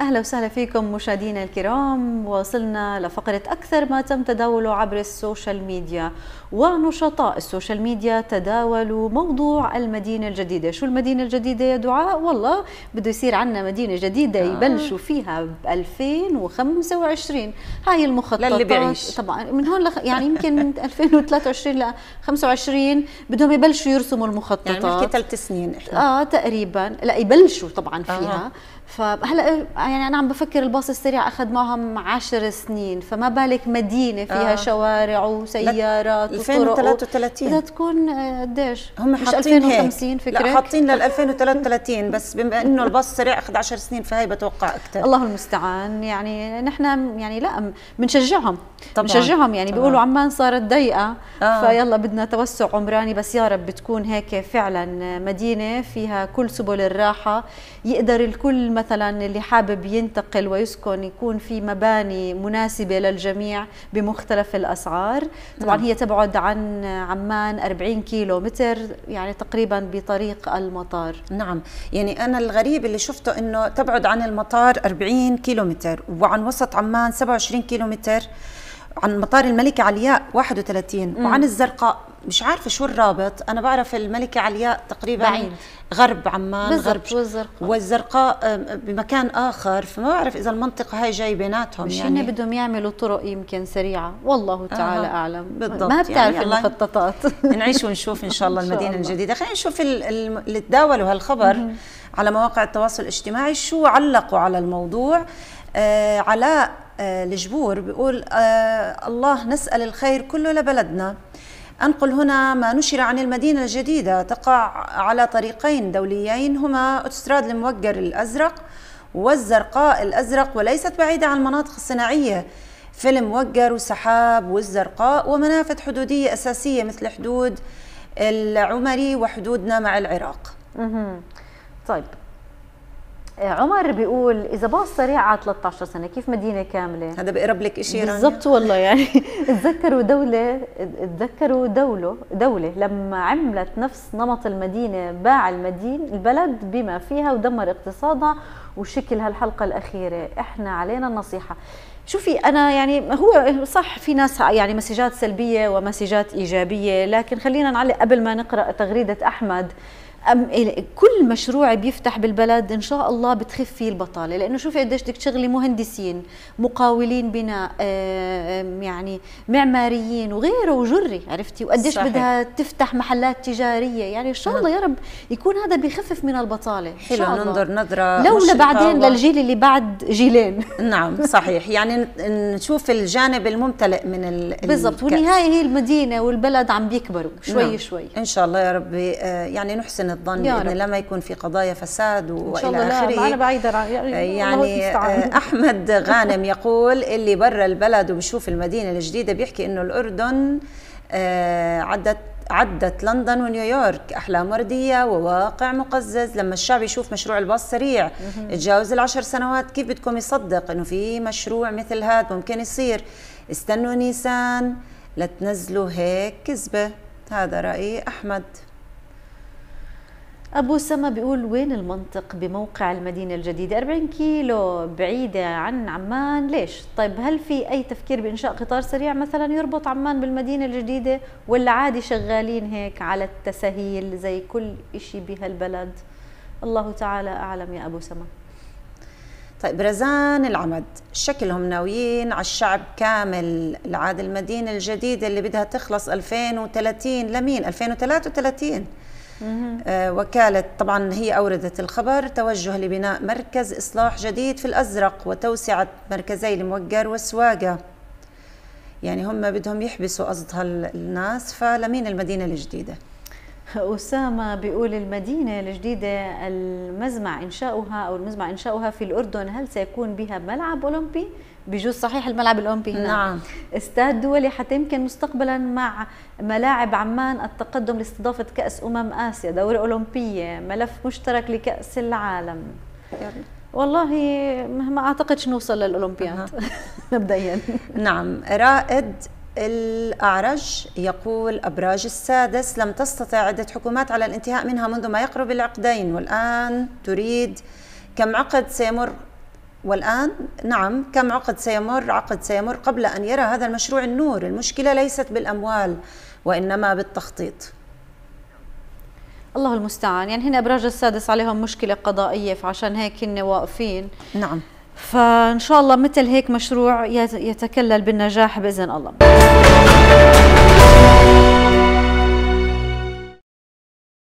أهلا وسهلا فيكم مشاهدينا الكرام وصلنا لفقرة أكثر ما تم تداوله عبر السوشيال ميديا ونشطاء السوشيال ميديا تداولوا موضوع المدينة الجديدة شو المدينة الجديدة يا دعاء والله بده يصير عنا مدينة جديدة آه. يبلشوا فيها ب 2025 هاي المخططات للي بيعيش طبعا من هون لخ... يعني يمكن من 2023 ل 25 بدهم يبلشوا يرسموا المخططات يعني بنحكي ثلاث سنين احنا اه تقريبا لا يبلشوا طبعا آه. فيها آه. فهلا يعني انا عم بفكر الباص السريع اخذ معهم 10 سنين فما بالك مدينه فيها آه. شوارع وسيارات 2033 بدها تكون آه، قديش هم حاطين 2050 فكرك لا حاطين لل 2033 بس بما انه الباص السريع اخذ 10 سنين فهي بتوقع اكثر الله المستعان يعني نحن يعني لا بنشجعهم طبعا بنشجعهم يعني طبعاً. بيقولوا عمان صارت ضيقه آه. فيلا بدنا توسع عمراني بس يا رب بتكون هيك فعلا مدينه فيها كل سبل الراحه يقدر الكل مثلا اللي حابب حابب ينتقل ويسكن يكون في مباني مناسبة للجميع بمختلف الأسعار طبعا نعم. هي تبعد عن عمان 40 كيلو متر يعني تقريبا بطريق المطار نعم يعني أنا الغريب اللي شفته أنه تبعد عن المطار 40 كيلو متر وعن وسط عمان 27 كيلو متر عن مطار الملكة علياء 31 مم. وعن الزرقاء مش عارفة شو الرابط أنا بعرف الملكة علياء تقريبا بعيد. غرب عمان غرب والزرقاء والزرقاء بمكان آخر فما بعرف إذا المنطقة هاي جاي بيناتهم مش يعني بدهم يعملوا طرق يمكن سريعة والله تعالى آه. أعلم بالضبط ما يعني بتعرف يعني المخططات نعيش ونشوف إن شاء الله المدينة الله. الجديدة خلينا نشوف اللي تداولوا هالخبر مم. على مواقع التواصل الاجتماعي شو علقوا على الموضوع آه علاء الجبور آه، بيقول آه، الله نسأل الخير كله لبلدنا أنقل هنا ما نشر عن المدينة الجديدة تقع على طريقين دوليين هما أوتستراد الموجر الأزرق والزرقاء الأزرق وليست بعيدة عن المناطق الصناعية في الموقر وسحاب والزرقاء ومنافذ حدودية أساسية مثل حدود العمري وحدودنا مع العراق طيب عمر بيقول اذا باص سريع على 13 سنه كيف مدينه كامله هذا بقرب لك شيء بالضبط والله يعني تذكروا دوله تذكروا دوله دوله لما عملت نفس نمط المدينه باع المدينه البلد بما فيها ودمر اقتصادها وشكل هالحلقه الاخيره احنا علينا النصيحه شوفي انا يعني هو صح في ناس يعني مسجات سلبيه ومسجات ايجابيه لكن خلينا نعلق قبل ما نقرا تغريده احمد أم كل مشروع بيفتح بالبلد ان شاء الله بتخف فيه البطاله لانه شوفي قديش بدك تشغلي مهندسين مقاولين بناء آه، يعني معماريين وغيره وجري عرفتي وقديش بدها تفتح محلات تجاريه يعني ان شاء نعم. الله يا رب يكون هذا بخفف من البطاله حلو ننظر نظره لولا بعدين و... للجيل اللي بعد جيلين نعم صحيح يعني نشوف الجانب الممتلئ من ال... بالضبط والنهايه هي المدينه والبلد عم بيكبروا شوي نعم. شوي ان شاء الله يا رب آه، يعني نحسن الظن يعني. إن لما يكون في قضايا فساد وإلى آخره أنا بعيدة أيوة، يعني أحمد غانم يقول اللي برا البلد وبشوف المدينة الجديدة بيحكي إنه الأردن آه، عدت عدت لندن ونيويورك أحلام وردية وواقع مقزز لما الشعب يشوف مشروع الباص سريع تجاوز العشر سنوات كيف بدكم يصدق أنه في مشروع مثل هذا ممكن يصير استنوا نيسان لتنزلوا هيك كذبة هذا رأي أحمد أبو سما بيقول وين المنطق بموقع المدينة الجديدة 40 كيلو بعيدة عن عمان ليش؟ طيب هل في أي تفكير بإنشاء قطار سريع مثلا يربط عمان بالمدينة الجديدة ولا عادي شغالين هيك على التسهيل زي كل إشي بهالبلد؟ الله تعالى أعلم يا أبو سما طيب رزان العمد شكلهم ناويين على الشعب كامل العاد المدينة الجديدة اللي بدها تخلص 2030 لمين 2033 آه، وكالة طبعا هي أوردت الخبر توجه لبناء مركز إصلاح جديد في الأزرق وتوسعة مركزي الموجر والسواقة يعني هم بدهم يحبسوا قصد هالناس فلمين المدينة الجديدة أسامة بيقول المدينة الجديدة المزمع إنشاؤها أو المزمع إنشاؤها في الأردن هل سيكون بها ملعب أولمبي؟ بجوز صحيح الملعب الأولمبي هنا نعم استاد دولي حتى يمكن مستقبلا مع ملاعب عمان التقدم لاستضافة كأس أمم آسيا دورة أولمبية ملف مشترك لكأس العالم والله ما اعتقدش نوصل للاولمبياد مبدئيا نعم رائد الأعرج يقول أبراج السادس لم تستطع عدة حكومات على الانتهاء منها منذ ما يقرب العقدين والآن تريد كم عقد سيمر والآن نعم كم عقد سيمر عقد سيمر قبل أن يرى هذا المشروع النور المشكلة ليست بالأموال وإنما بالتخطيط الله المستعان يعني هنا ابراج السادس عليهم مشكله قضائيه فعشان هيك هن واقفين نعم فان شاء الله مثل هيك مشروع يتكلل بالنجاح باذن الله